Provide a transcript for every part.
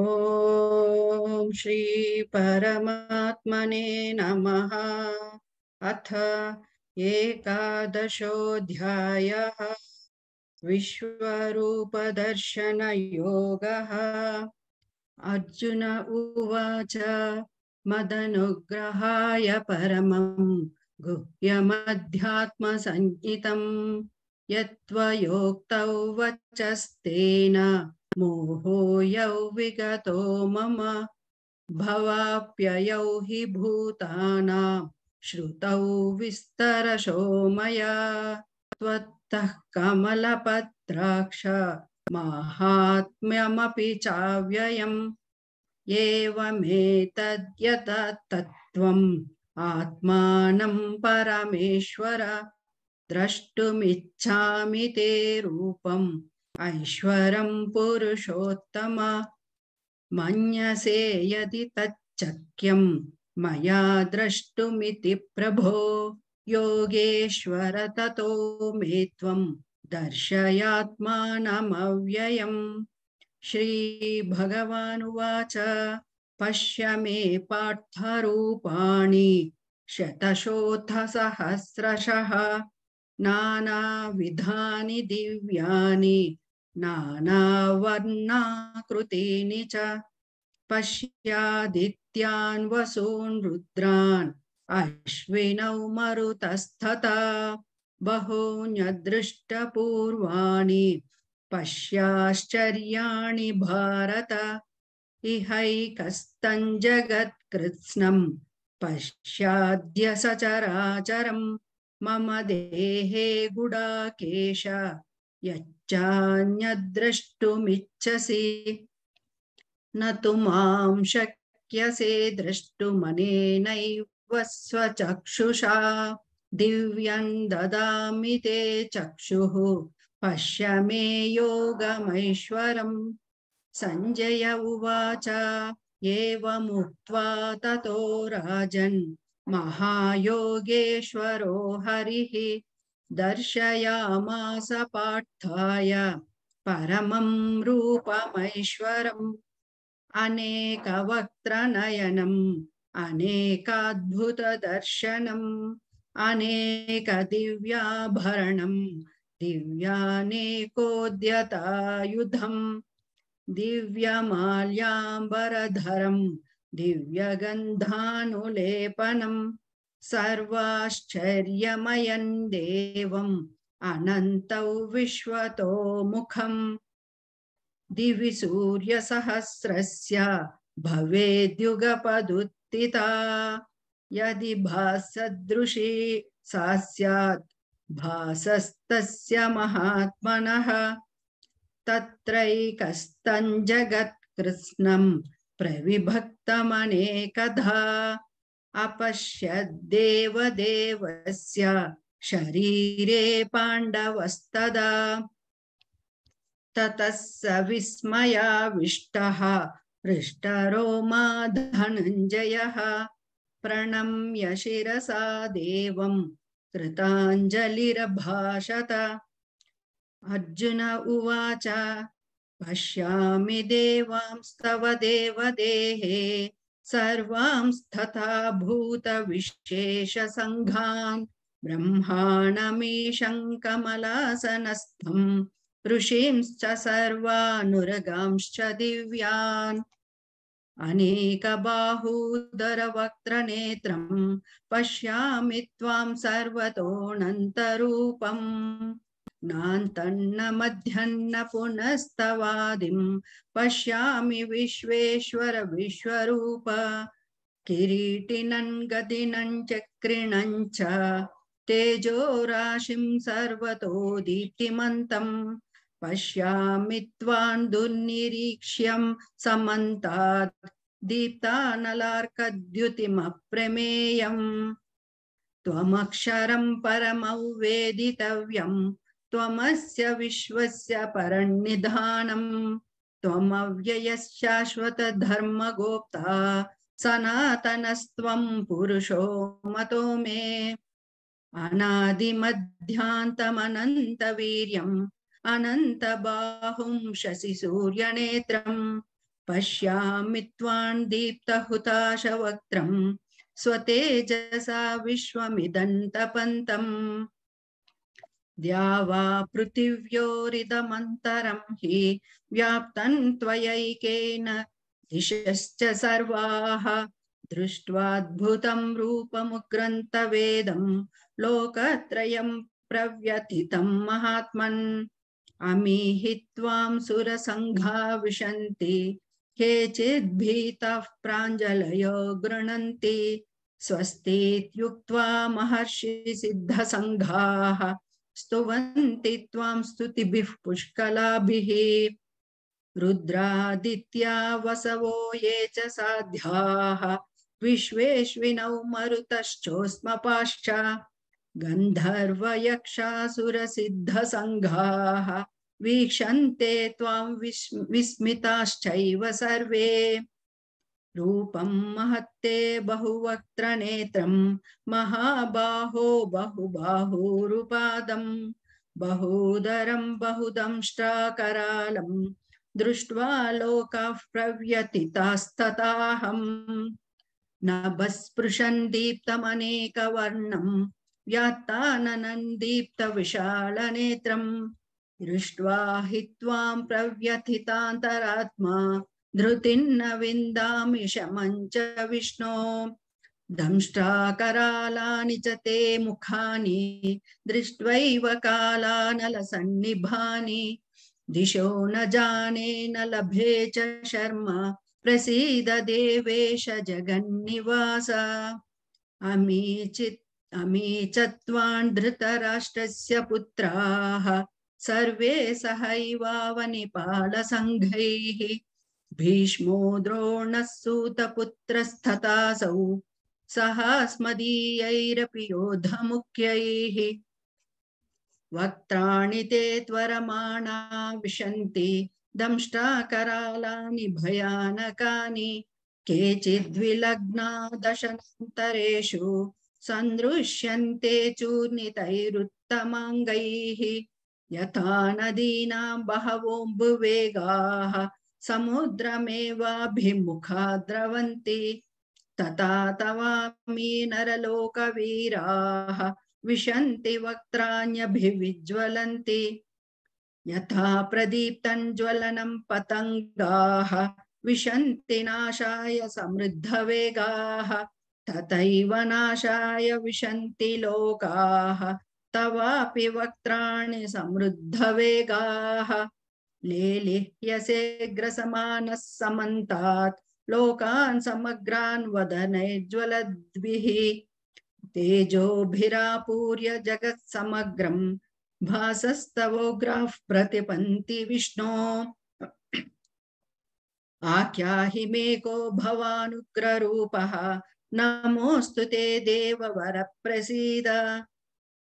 ॐ श्रीपरमात्मने नमः अथ एकादशोऽध्यायः विश्वरूपदर्शनयोगः अर्जुन उवाच मदनुग्रहाय परमं गुह्यमध्यात्मसञ्ज्ञितं यत्त्वयोक्तौ वचस्तेन मोहोयौ विगतो मम भवाप्ययौ हि भूतानां श्रुतौ विस्तरशो मया त्वत्तः कमलपत्राक्ष माहात्म्यमपि चाव्ययम् एवमेतद्यतत्तत्त्वम् आत्मानं परमेश्वर द्रष्टुमिच्छामि ते रूपम् ऐश्वरं पुरुषोत्तम मन्यसे यदि तच्चक्यं मया द्रष्टुमिति प्रभो योगेश्वर ततो मे त्वं दर्शयात्मानमव्ययम् श्रीभगवानुवाच पश्य मे पार्थरूपाणि शतशोऽथसहस्रशः नानाविधानि दिव्यानि नानावर्णाकृतीनि च पश्यादित्यान् वसून् रुद्रान् अश्विनौ मरुतस्थता बहून्यदृष्टपूर्वाणि पश्याश्चर्याणि भारत इहैकस्तञ्जगत्कृत्स्नम् पश्याद्य सचराचरम् मम देहे गुडाकेश यच्चान्यद्रष्टुमिच्छसि न तो मक्यसे द्रष्टुमन द्रष्टुमनेनैव स्वचक्षुषा दिव्यं ददामि ते चक्षुः पश्य मे योगमैश्वरम् सञ्जय उवाच एवमुक्त्वा ततो राजन् महायोगेश्वरो हरिः दर्शयामास पार्थाय परमं रूपमैश्वरम् अनेकवक्त्रनयनम् अनेकाद्भुतदर्शनम् अनेकदिव्याभरणम् दिव्यानेकोद्यतायुधम् दिव्यमाल्याम्बरधरम् दिव्यगन्धानुलेपनम् सर्वाश्चर्यमयं देवम् अनन्तौ विश्वतो मुखम् दिवि सूर्यसहस्रस्य भवेद्युगपदुत्थिता यदि भासदृशी सा स्यात् भासस्तस्य महात्मनः तत्रैकस्तञ्जगत्कृत्स्नम् प्रविभक्तमनेकधा अपश्यद्देवदेवस्य शरीरे पाण्डवस्तदा ततः स विस्मयाविष्टः हृष्टरोमा धनञ्जयः प्रणम्य शिरसा देवं कृताञ्जलिरभाषत अर्जुन उवाच पश्यामि देवांस्तव देवदेहे सर्वांस्तथा भूतविशेषसङ्घान् ब्रह्माणमीशङ्कमलासनस्थम् ऋषींश्च सर्वानुरगांश्च दिव्यान् अनेकबाहूदरवक्त्रनेत्रं पश्यामि त्वां सर्वतोऽनन्तरूपम् नान्तन्न मध्यन्न पुनस्तवादिं पश्यामि विश्वेश्वर विश्वरूप किरीटिनं गदिनं तेजो राशि तेजोराशिं सर्वतो दीप्तिमन्तं पश्यामि त्वान् दुर्निरीक्ष्यं समन्तात् दीप्तानलार्कद्युतिमप्रमेयम् त्वमक्षरं परमौ त्वमस्य विश्वस्य परन्निधानम् सनातन सनातनस्त्वं पुरुषो मतो मे अनादिमध्यान्तमनन्तवीर्यम् अनन्तबाहुं शशिसूर्यनेत्रं पश्यामि त्वान् दीप्तहुताशवक्त्रं स्वतेजसा विश्वमिदन्तपन्तम् द्यावा पृथिव्योरिदमन्तरं हि व्याप्तं त्वयैकेन दिशश्च सर्वाः दृष्ट्वाद्भुतं रूपमुग्रन्तवेदं लोकत्रयं प्रव्यथितं महात्मन् अमीहि त्वां सुरसङ्घा विशन्ति केचिद्भीताः प्राञ्जलयो गृह्णन्ति स्वस्तीत्युक्त्वा महर्षिसिद्धसङ्घाः स्तुवन्ति त्वां स्तुतिभिः पुष्कलाभिः रुद्रादित्या वसवो ये च साध्याः विश्वेश्विनौ मरुतश्चोस्मपाश्च गन्धर्वयक्षासुरसिद्धसङ्घाः वीक्षन्ते त्वां विस्मिताश्चैव सर्वे रूपं महत्ते बहुवक्त्रनेत्रं महाबाहो बहुबाहूरुपादं बहुदरम बहुदंष्टाकरालं दृष्ट्वा लोकाः प्रव्यतितास्तताहम् नभस्पृशन् दीप्तमनेकवर्णं व्यात्ताननन्दीप्तविशालनेत्रं दृष्ट्वा हि त्वां प्रव्यथितान्तरात्मा धृतिर्न च विष्णो दंष्टाकरालानि च ते मुखानि दृष्ट्वैव कालानलसन्निभानि दिशो न जाने न लभे च शर्म प्रसीद देवेश जगन्निवास अमी चित् अमी चत्वान् धृतराष्ट्रस्य पुत्राः सर्वे सहैवावनिपालसङ्घैः भीष्मो द्रोणः सूतपुत्रस्तथासौ सहास्मदीयैरपि योद्धमुख्यैः वक्त्राणि ते त्वरमाणा विशन्ति दंष्टाकरालानि भयानकानि केचिद्विलग्ना दशनन्तरेषु सन्दृश्यन्ते चूर्णितैरुत्तमाङ्गैः यथा नदीनां बहवोऽम्बुवेगाः समुद्रमेवाभिमुखा द्रवन्ति तथा तवामी नरलोकवीराः विशन्ति वक्त्राण्यभिविज्वलन्ति यथा प्रदीप्तं ज्वलनं पतङ्गाः विशन्ति नाशाय समृद्धवेगाः तथैव नाशाय विशन्ति लोकाः तवापि वक्त्राणि समृद्धवेगाः लेलिह्यसेग्रसमानः समन्तात् लोकान् समग्रान् वदनैज्वलद्भिः तेजोभिरापूर्य जगत्समग्रम् भासस्तवोग्राः प्रतिपन्ति विष्णो आख्याहि मेको भवानुग्ररूपः नमोऽस्तु ते देववरप्रसीद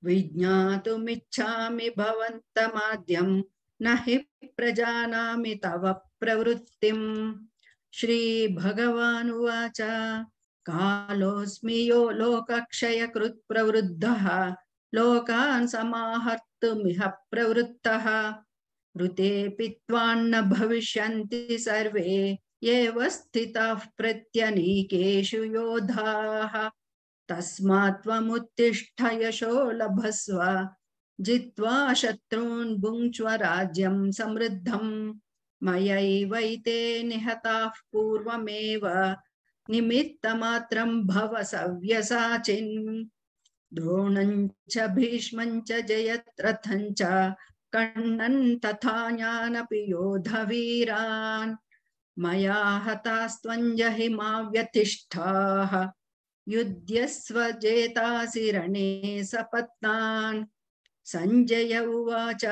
विज्ञातुमिच्छामि भवन्तमाद्यम् न हि प्रजानामि तव प्रवृत्तिम् श्रीभगवानुवाच कालोऽस्मि यो लोकक्षयकृत् प्रवृद्धः लोकान् समाहर्तुमिह प्रवृत्तः ऋते पित्वान्न भविष्यन्ति सर्वे एव स्थिताः प्रत्यनीकेषु योधाः तस्मात्त्वमुत्तिष्ठ यशो लभस्व जित्वा शत्रून् भुङ्क्ष्व राज्यं समृद्धम् मयैवैते निहताः पूर्वमेव निमित्तमात्रं भव सव्यसाचिन् च भीष्मञ्च च कण्णन् तथा ज्ञानपि योधवीरान् मया हतास्त्वञ्जहि मा व्यतिष्ठाः युध्यस्व जेतासि रणे सपत्नान् सञ्जय उवाच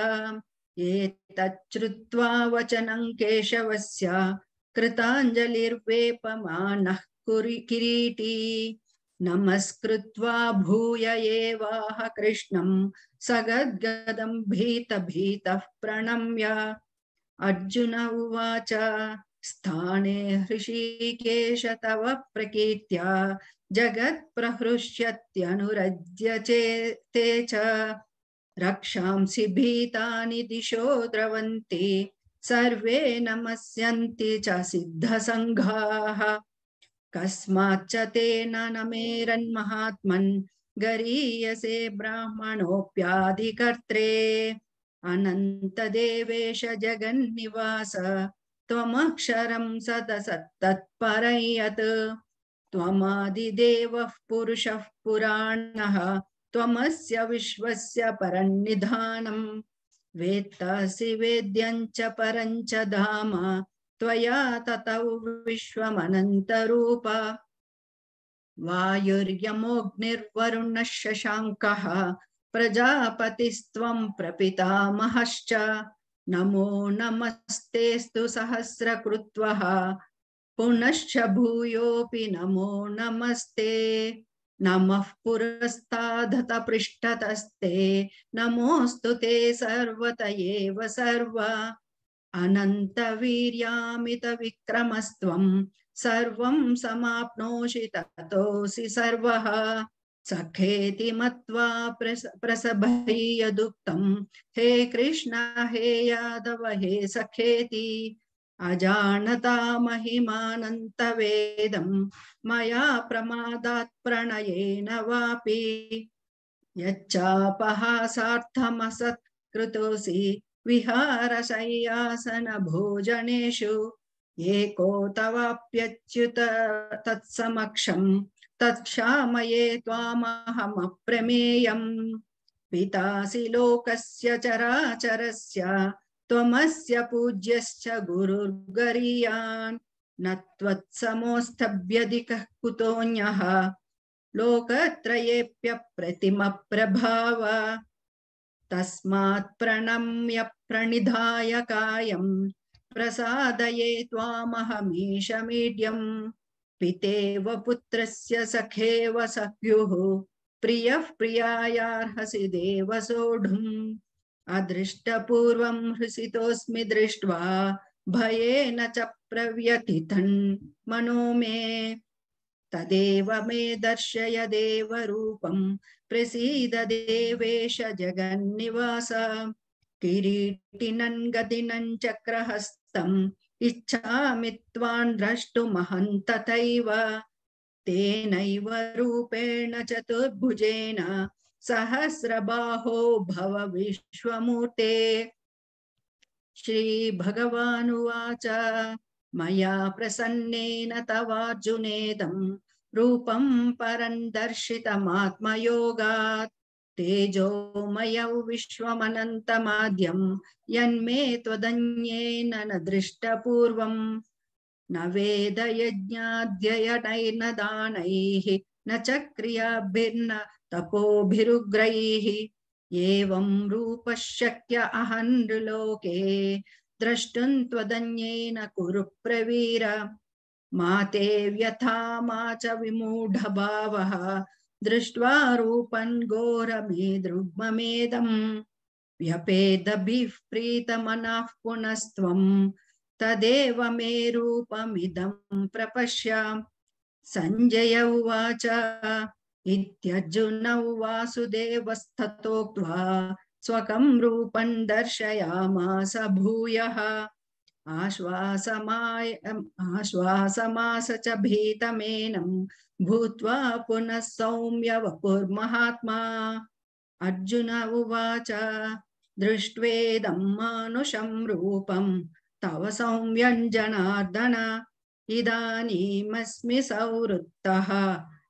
एतच्छ्रुत्वा वचनं केशवस्य कृताञ्जलिर्वेपमानः कुरि किरीटी नमस्कृत्वा भूय एवाह कृष्णं सगद्गदं भीतभीतः प्रणम्य अर्जुन उवाच स्थाने हृषीकेश तव प्रकीर्त्या जगत्प्रहृष्यत्यनुरज्य चे ते च रक्षांसि भीतानि दिशो द्रवन्ति सर्वे नमस्यन्ति च सिद्धसङ्घाः कस्माच्च तेन न मेरन्महात्मन् गरीयसे ब्राह्मणोऽप्याधिकर्त्रे अनन्तदेवेश जगन्निवास त्वमक्षरं सतसत्तत्परं यत् त्वमादिदेवः पुरुषः पुराणः त्वमस्य विश्वस्य परन्निधानम् वेत्तासि वेद्यञ्च परञ्च धाम त्वया ततौ विश्वमनन्तरूप वायुर्यमोऽग्निर्वरुणः प्रजापतिस्त्वं प्रपितामहश्च नमो नमस्तेस्तु सहस्रकृत्वः पुनश्च भूयोऽपि नमो नमस्ते नम पुरस्ताधत पृष्ठतस्ते नमोऽस्तु ते सर्वत एव सर्व अनन्तवीर्यामितविक्रमस्त्वं सर्वं समाप्नोषि ततोऽसि सर्वः सखेति मत्वा प्रस प्रसभयदुक्तं हे कृष्ण हे यादव हे सखेति अजानता महिमानन्तवेदं मया प्रमादात् प्रणयेन वापि यच्चापहासार्थमसत्कृतोऽसि विहारशय्यासनभोजनेषु एको तवाप्यच्युत तत्समक्षं तत्क्षामये त्वामहमप्रमेयम् पितासि लोकस्य चराचरस्य त्वमस्य पूज्यश्च गुरुर्गरीयान् न त्वत्समोऽस्तभ्यधिकः कुतोऽन्यः लोकत्रयेऽप्यप्रतिमप्रभाव तस्मात् प्रणम्य प्रणिधाय कायम् प्रसादये त्वामहमीशमीड्यम् पितेव पुत्रस्य सखेव सख्युः प्रियः प्रियायार्हसि देव सोढुम् अदृष्टपूर्वं हृषितोऽस्मि दृष्ट्वा भयेन च प्रव्यथितन् मनो मे तदेव मे दर्शय देवरूपं प्रसीद देवेश जगन्निवास किरीटिनं गदिनं चक्रहस्तम् इच्छामि त्वान् द्रष्टुमहं तथैव तेनैव रूपेण चतुर्भुजेन सहस्रबाहो भव विश्वमूर्ते श्री भगवानुवाच मया प्रसन्नेन तवार्जुनेदम् रूपं परं दर्शितमात्मयोगात् तेजोमयौ विश्वमनन्तमाद्यं यन्मे त्वदन्येन न दृष्टपूर्वम् न वेदयज्ञाध्ययनैर्न दानैः न च क्रियाभिर्न तपोभिरुग्रैः एवं रूपशक्य अहन्लोके द्रष्टुं त्वदन्येन कुरु प्रवीर मा ते व्यथा मा च विमूढभावः दृष्ट्वा रूपं व्यपेद भी व्यपेदभिः प्रीतमनः पुनस्त्वं तदेव मे रूपमिदं प्रपश्य सञ्जय उवाच इत्यर्जुनौ वासुदेवस्ततोक्त्वा स्वकं रूपं दर्शयामास भूयः आश्वासमाय आश्वासमास च भीतमेनं भूत्वा पुनः सौम्य वपुर्महात्मा अर्जुन उवाच दृष्ट्वेदं मानुषं रूपं तव सौम्यं जनार्दन इदानीमस्मि सौवृत्तः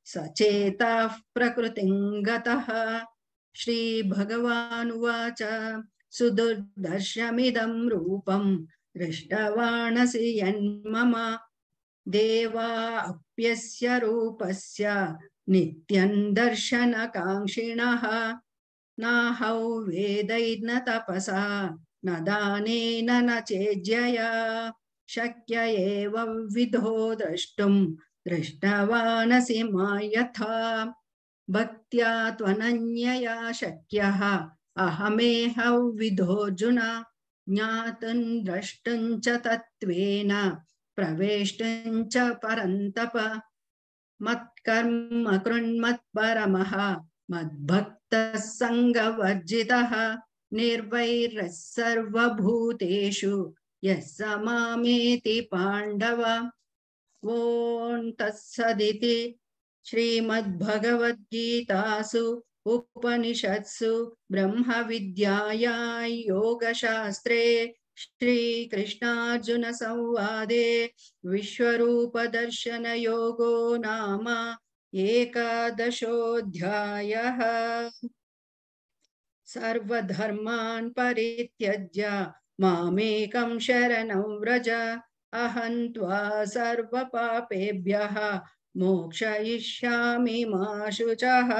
सचेतः प्रकृति ग्री भगवाच सुदुर्दर्शमिदं रूपं दृष्टवाणसि यन्मम देवाप्यस्य रूपस्य नित्यं दर्शनकाङ्क्षिणः नाहौ वेदैर्न तपसा न दानेन न चेज्यया शक्य विधो द्रष्टुम् दृष्टवानसि मा यथा भक्त्या त्वनन्यया शक्यः अहमेह विधोऽर्जुन ज्ञातं द्रष्टुं च तत्त्वेन प्रवेष्टुं च परन्तप मत्कर्म कृण्मत्परमः मद्भक्तः सङ्गवर्जितः निर्वैरः सर्वभूतेषु यः समामेति पाण्डव ॐ तत्सदिति श्रीमद्भगवद्गीतासु उपनिषत्सु ब्रह्मविद्यायां योगशास्त्रे श्रीकृष्णार्जुनसंवादे विश्वरूपदर्शनयोगो नाम एकादशोऽध्यायः सर्वधर्मान् परित्यज्य मामेकं शरणं व्रज अहं त्वा सर्वपापेभ्यः मोक्षयिष्यामि मा शुचः